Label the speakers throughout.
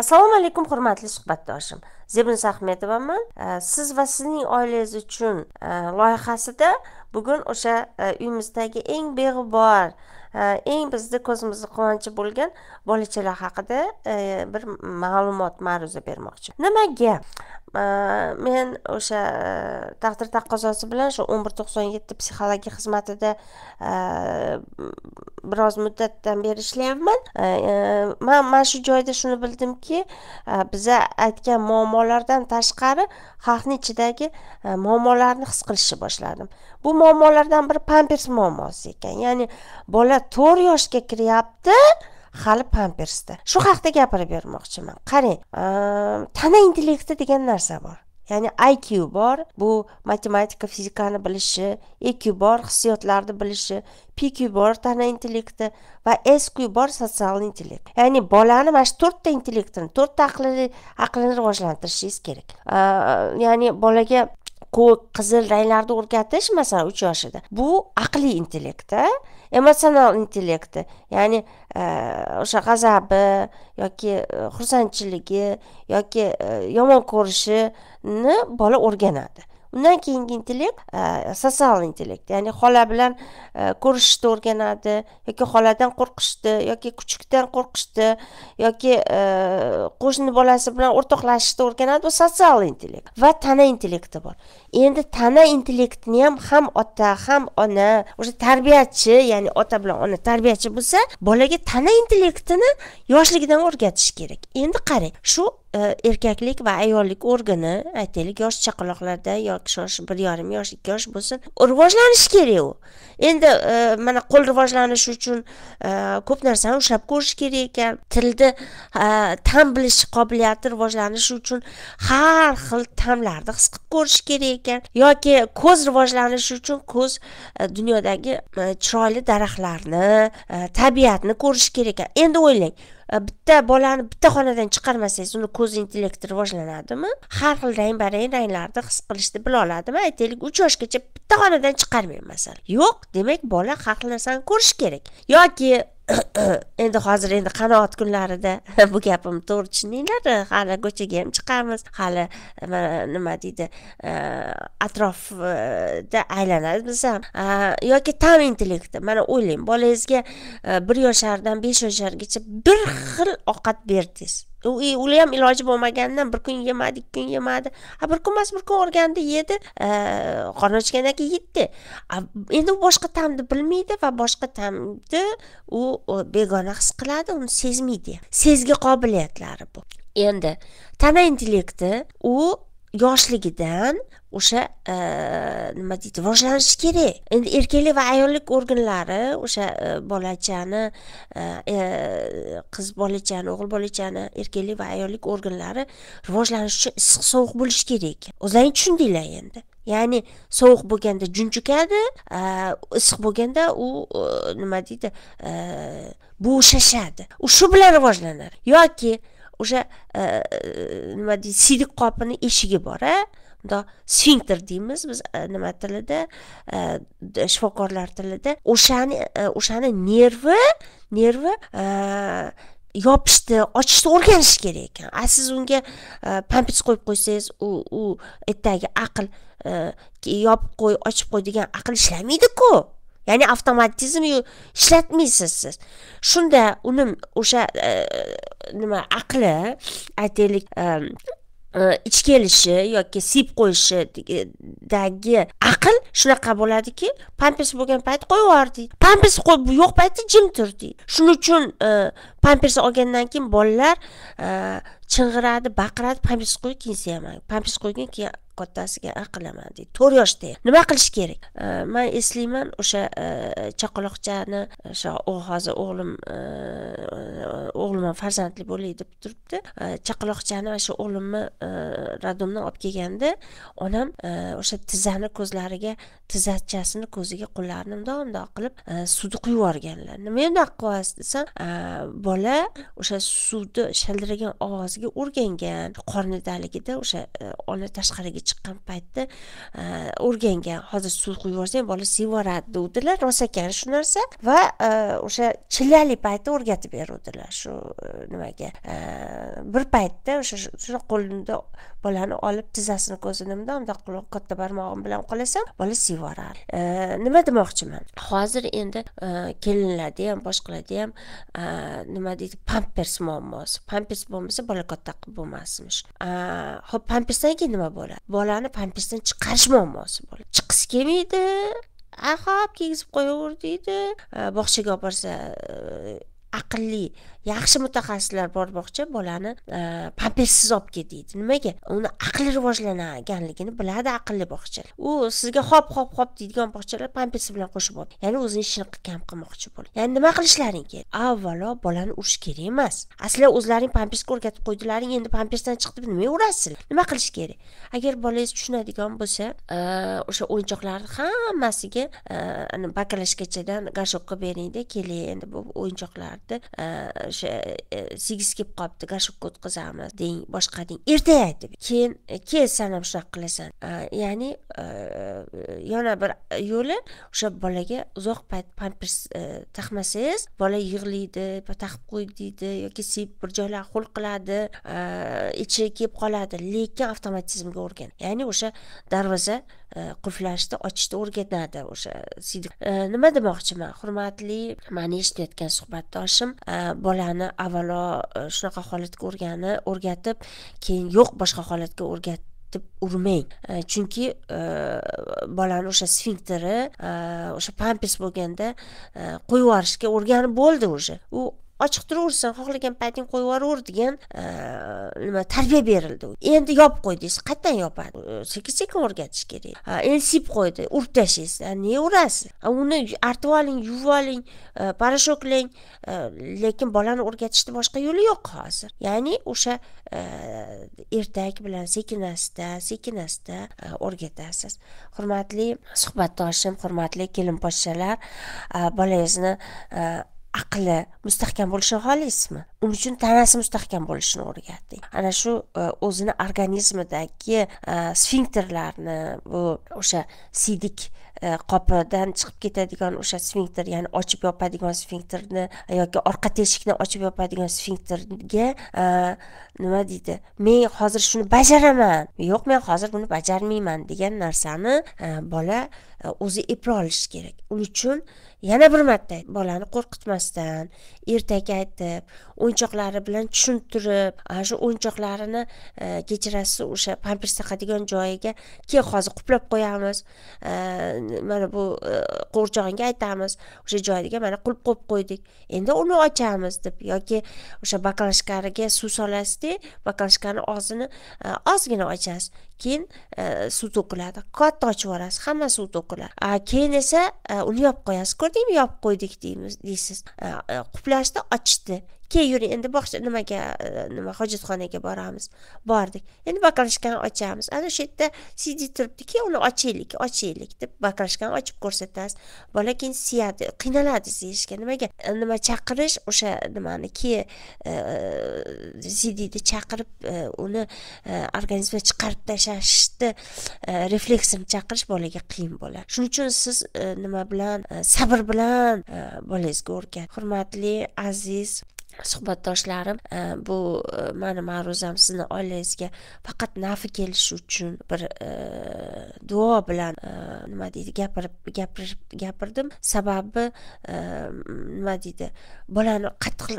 Speaker 1: assalomu alaykum hurmatli suhbatdoshim zebrin ahmedovaman siz va sizning oilangiz uchun e, loyihasida bugun o'sha e, uyimizdagi eng beg'ubor e, eng bizni ko'zimizni quvonchi bo'lgan bolachalar haqida bir ma'lumot ma'ruza bermoqchi nimaga men э, o'sha э, taqdir taqqozosi bilan shu o'n bir to'qson yetti psixologiya xizmatida э, biroz muddatdan beri ishlayapman man mana shu joyda shuni bildimki biza aytgan muammolardan tashqari xalqni ichidagi e, muammolarni his qilishni boshladim bu muammolardan biri pampers muammosi ekan ya'ni bola to'rt yoshga kiryapti hali pampersda shu haqida gapirib bermoqchiman qarang ehm, tana intellekti degan narsa bor ya'ni iq bor bu matematika fizikani bilishi eq bor hissiyotlarni bilishi pq bor tana intellekti va sq bor sotsial intellekt ya'ni bolani mana shu to'rtta intellektini to'rtta aqlini aqlini rivojlantirishingiz kerak ehm, ya'ni bolaga ko'k qizil ranglarni o'rgatish masalan uch yoshida bu aqliy intellekt emotsional intellekti ya'ni e, o'sha g'azabi yoki e, xursandchiligi yoki e, yomon ko'rishini bola o'rganadi undan keyingi intellekt e, sosial intellekt ya'ni xola bilan e, ko'rishishni o'rganadi yoki xoladan qo'rqishni yoki kuchukdan qo'rqishni yoki e, qo'shni bolasi bilan o'rtoqlashishni o'rganadi bu sosial intellekt va tana intellekti bor endi tana intellektini ham ham ota ham ona o'sha tarbiyachi ya'ni ota bilan ona tarbiyachi bo'lsa bolaga tana intellektini yoshligidan o'rgatish kerak endi qarang shu E, erkaklik va ayollik organi aytaylik yosh chaqaloqlarda yoki shosh bir yarim yosh ikki yosh bo'lsin rivojlanishi kerak u endi e, mana qo'l rivojlanishi uchun e, ko'p narsani ushlab ko'rish kerak ekan tilni tam bilish qobiliyati rivojlanishi uchun har xil tamlarni his qilib ko'rish kerak ekan yoki ko'z rivojlanishi uchun ko'z dunyodagi chiroyli daraxtlarni tabiatni ko'rish kerak ekan endi o'ylang Э, bitta bolani bitta xonadan chiqarmasangiz uni ko'z intellekti rivojlanadimi har xil rang barang ranglarni his qilishni bila oladimi aytaylik uch yoshgacha bitta xonadan chiqarmang masalan yo'q demak bola har xil narsani ko'rishi kerak yoki endi hozir endi qanoat kunlarida bu gapimni to'g'ri tushundinglar hali ko'chaga ham chiqamiz hali e, nima deydi e, atrofda aylanamiz biz ham e, yoki tam intellekti mana o'ylang bolangizga bir yoshardan besh yoshargacha bir xil ovqat berdingiz u uli ham iloji bo'lmaganidan bir kun yemadi ikki kun yemadi a bir kun emas bir kun o'rgandi yedi qorni ochgandan keyin yetdi endi u boshqa ta'mni bilmaydi va boshqa ta'mni u begona his qiladi uni sezmaydi sezgi qobiliyatlari bu endi tana intellekti u yoshligidan o'sha e, nima deydi rivojlanishi kerak endi erkaklik va ayollik organlari o'sha e, bolachani e, qiz bolachani o'g'il bolachani erkaklik va ayollik organlari rivojlanishi uchun issiq sovuq bo'lishi kerak o'zlaring tushundinglar endi ya'ni sovuq bo'lganda junjukadi issiq bo'lganda u nima deydi bo'shashadi u shu bilan rivojlanadi yoki o'sha e, e, nima deydi siydik qopini eshigi bor a bundoq sfinkter deymiz biz e, nima tilida shifokorlar tilida o'shani o'shani nervi nervi yopishni ochishni o'rganish kerak ekan a siz unga pampits qo'yib qo'ysangiz u u ertagi aql yopib qo'y ochib qo'y degan aql ishlamaydiku ya'ni avtomatizm ishlatmaysiz siz shunda uni o'sha e, nima aqli aytaylik e, e, ich kelishi yoki siyib qo'yishidagi aql shunaqa bo'ladiki pampers bo'lgan payt qo'yib yubor deydi pampers yo'q payti jim tur deydi shuning uchun pampers olgandan keyin bolalar ching'iradi baqiradi pampers qo'y keyin suyamang pampers qo'ygan keyin kattasiga aqlaman deydi to'rt yoshda nima qilish kerak e, man eslayman o'sha e, chaqaloqchani o'sha e, hozir o'g'lim E, o'g'lim farzandli bo'lay deb turibdi e, chaqaloqchani mana shu o'g'limni e, roddomdan olib kelganda onam o'sha tizzani ko'zlariga tizzachasini ko'ziga qo'llarini mundoq mundoq qilib suvni quyib yuborganlar nima undoq qilyapsiz desam bola o'sha suvni shildiragan ovoziga o'rgangan qornidaligida o'sha ona tashqariga chiqqan paytda o'rgangan hozir suv quyib yuborsang bola sevoradi degandilar rost ekan shu narsa va o'sha chillali paytda o'rgatib beruvdilar berdilar shu e, nimaga e, bir paytda o'sha shuni qo'limda bolani olib tizzasini ko'zini bundoq bundoq qilib katta barmog'im bilan qolasam bola sevoradi e, nima demoqchiman hozir endi kelinlarda ham boshqalarda ham nima deydi pampers muammosi pampers bo'lmasa bola katta bo'lmasmish ho'p pampersdan keyin nima bo'ladi bolani pampersdan chiqarish muammosi bo'ladi chiqqisi kelmaydi ahab kiygizib qo'yaver deydi bog'chaga olib borsa aqlli yaxshi mutaxassislar bormoqchi bolani e, pampersiz olib ketaydi nimaga uni aqli rivojlanganligini biladi aqlli bog'cha u sizga hop hop hop deydigan bog'chalar pampersi bilan qo'shib oladi ya'ni o'zini ishini kam qilmoqchi bo'ldi ya'ni nima qilishlaring kerak avvalo bolani urish kerak emas sizlar o'zlaring pampersga o'rgatib qo'ydilaring endi pampersdan chiqib nimaga urasizlar nima qilish kerak agar bolangiz tushunadigan bo'lsa e, o'sha o'yinchoqlarni hammasiga e, bakalashkachadan горшокка beringda keling endi bu o'yinchoqlarni o'tqazayapti э, o'sha sigiz э, kelib qolibdi goshokka o'tqazamiz deng boshqa deng erta ayt deb keyin e, kel san ham shunaqa qilasan э, ya'ni e, yana bir yo'li o'sha bolaga uzoq payt pampers e, taqmasangiz bola yig'laydi taqib qo'y deydi yoki sepib bir joylari ho'l qiladi ichi kelib qoladi lekin avtomatizmga o'rgan ya'ni o'sha darvoza E, qulflashni ochishni o'rgatadi o'sha e, nima demoqchiman hurmatli mani eshitayotgan suhbatdoshim e, bolani avvalo shunaqa holatga o'rgani o'rgatib keyin yo'q boshqa holatga o'rgatib urmang chunki bolani o'sha sfinkteri o'sha pampers bo'lganda qo'yib yuborishga o'rganib bo'ldi уже u ochiq turaversin xohlagan payting qo'yib yuboraver degan e, nima tarbiya berildi endi yopib qo'y desa qayerdan yopadi e, sekin sekin o'rgatish kerak endi sep qo'ydi urib tashlaysiz ne urasiz uni artib oling yuvib oling e, poroshoklang lekin bolani o'rgatishni boshqa yo'li yo'q hozir ya'ni o'sha ertak bilan sekin asta sekin asta o'rgatasiz hurmatli suhbatdoshim hurmatli kelinposhshalar bolangizni aqli mustahkam bo'lishini xohlaysizmi uning uchun tanasi mustahkam bo'lishini o'rgating ana shu e, o'zini organizmidagi e, sfinkterlarni bu o'sha siydik e, qopidan chiqib ketadigan o'sha sfinkter ya'ni ochib yopadigan sfinkterni yoki orqa teshikni ochib yopadigan sfinkterga nima deydi men hozir shuni bajaraman yo'q men hozir buni bajarmayman degan narsani bola o'zi eplay olishi kerak uning uchun yana bir marta bolani qo'rqitmasdan ertak aytib o'yinchoqlari bilan tushuntirib ana shu o'yinchoqlarini e, kechirasiz o'sha pampers taqadigan joyiga keyin hozir quplab qo'yamiz e, mana bu e, qo'g'irchog'ingga aytamiz o'sha joyiga mana qulp qo'yib qo'ydik endi uni ochamiz deb yoki o'sha baklashkariga suv solasizda baklashkani og'zini ozgina ochasiz keyin e, suv to'kiladi katta ochib yuborasiz hamma suv to'kiladi keyin esa e, uni yopib qo'yasiz ko'rdingmi yopib qo'ydik deymiz deysiz e, quplashdi ochishdi keyin yuring endi bog'cha nimaga e, nima hojatxonaga boramiz bordik endi baklashkani ochamiz ana o'sha yerda cd keyin uni ochaylik ochaylik deb baklashkani ochib ko'rsatasiz bola keyin siyadi qiynaladi siyishga nimaga e, nima chaqirish o'sha nimani ke cdni chaqirib e, uni organizmdan chiqarib tashlashni refleksini chaqirish bolaga qiyin bo'ladi shuning uchun siz nima bilan sabr bilan bolangizga o'rgat hurmatli aziz suhbatdoshlarim e, bu e, mani ma'ruzam sizni oilangizga faqat nafi kelishi uchun bir e, duo bilan nima deydi gapirib gapirib gapirdim sababi nima deydi bolani qattiq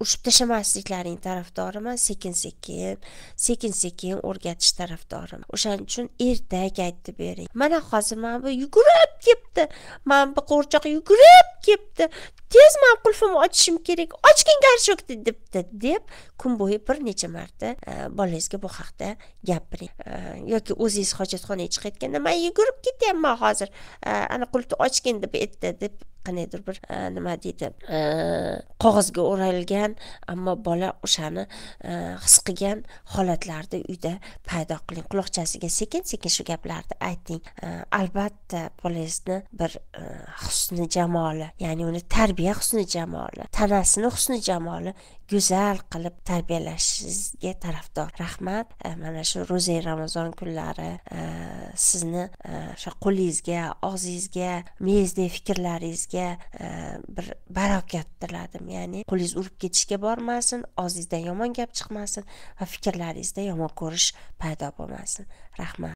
Speaker 1: urishib tashlamasliklaring tarafdoriman sekin sekin sekin sekin o'rgatish tarafdoriman o'shaning uchun ertak aytib bering mana hozir mana bu yugurib kelibdi mana bu qo'rchoq yugurib kelibdi tez man qulfimni ochishim kerak ochkinglar shu debdi deb kun bo'yi bir necha marta e, bolangizga bu haqda gapiring e, yoki o'zingiz hojatxonaga chiqayotganda man yugurib ketyapman hozir e, ana qulfni ochgin deb aytdi deb qandaydir bir e, nima deydi e, qog'ozga o'ralgan ammo bola o'shani e, his qilgan holatlarda uyda paydo qiling quloqchasiga sekin sekin shu gaplarni ayting albatta bolangizni bir husni jamoli ya'ni uni tarbiya husni jamoli tanasini husni jamoli go'zal qilib tarbiyalashingizga tarafdor rahmat e, mana shu ro'za ramazon kunlari e, sizni e, o'sha qo'lingizga og'zingizga mezdek fikrlaringizga bir barokat tiladim ya'ni qo'lingiz urib ketishga bormasin og'zingizdan yomon gap chiqmasin va fikrlaringizda yomon ko'rish paydo bo'lmasin rahmat